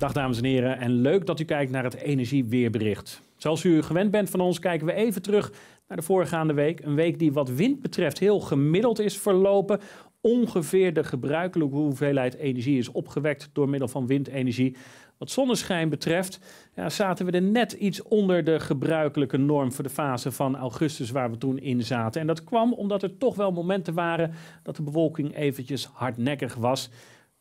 Dag dames en heren en leuk dat u kijkt naar het energieweerbericht. Zoals u gewend bent van ons kijken we even terug naar de voorgaande week. Een week die wat wind betreft heel gemiddeld is verlopen. Ongeveer de gebruikelijke hoeveelheid energie is opgewekt door middel van windenergie. Wat zonneschijn betreft ja, zaten we er net iets onder de gebruikelijke norm voor de fase van augustus waar we toen in zaten. En dat kwam omdat er toch wel momenten waren dat de bewolking eventjes hardnekkig was.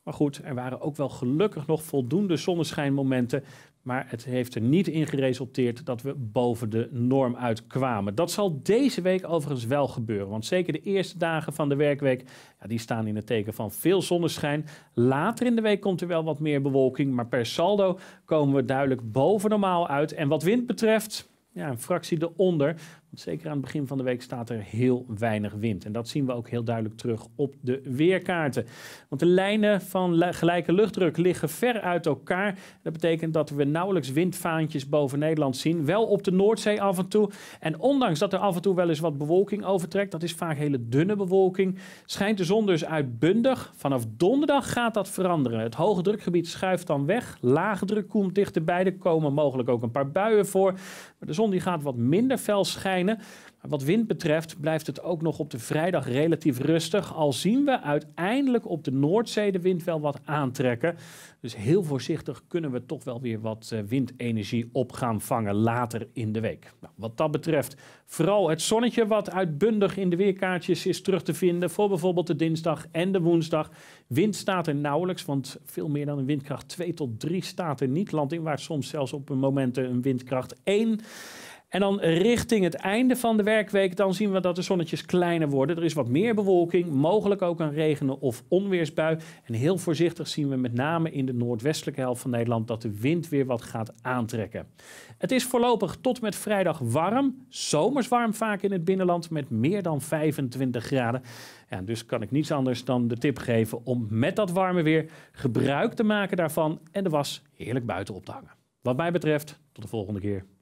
Maar goed, er waren ook wel gelukkig nog voldoende zonneschijnmomenten. Maar het heeft er niet in geresulteerd dat we boven de norm uitkwamen. Dat zal deze week overigens wel gebeuren. Want zeker de eerste dagen van de werkweek ja, die staan in het teken van veel zonneschijn. Later in de week komt er wel wat meer bewolking. Maar per saldo komen we duidelijk boven normaal uit. En wat wind betreft, ja, een fractie eronder. Want zeker aan het begin van de week staat er heel weinig wind. En dat zien we ook heel duidelijk terug op de weerkaarten. Want de lijnen van gelijke luchtdruk liggen ver uit elkaar. Dat betekent dat we nauwelijks windvaantjes boven Nederland zien. Wel op de Noordzee af en toe. En ondanks dat er af en toe wel eens wat bewolking overtrekt, dat is vaak hele dunne bewolking, schijnt de zon dus uitbundig. Vanaf donderdag gaat dat veranderen. Het hoge drukgebied schuift dan weg. Lage druk komt dichterbij. Er komen mogelijk ook een paar buien voor. Maar de zon die gaat wat minder fel schijnen wat wind betreft blijft het ook nog op de vrijdag relatief rustig. Al zien we uiteindelijk op de Noordzee de wind wel wat aantrekken. Dus heel voorzichtig kunnen we toch wel weer wat eh, windenergie op gaan vangen later in de week. Nou, wat dat betreft vooral het zonnetje wat uitbundig in de weerkaartjes is terug te vinden. Voor bijvoorbeeld de dinsdag en de woensdag. Wind staat er nauwelijks, want veel meer dan een windkracht 2 tot 3 staat er niet. Landinwaarts soms zelfs op momenten een windkracht 1. En dan richting het einde van de werkweek, dan zien we dat de zonnetjes kleiner worden. Er is wat meer bewolking, mogelijk ook een regenen- of onweersbui. En heel voorzichtig zien we met name in de noordwestelijke helft van Nederland dat de wind weer wat gaat aantrekken. Het is voorlopig tot met vrijdag warm, zomers warm vaak in het binnenland met meer dan 25 graden. Ja, dus kan ik niets anders dan de tip geven om met dat warme weer gebruik te maken daarvan en de was heerlijk buiten op te hangen. Wat mij betreft, tot de volgende keer.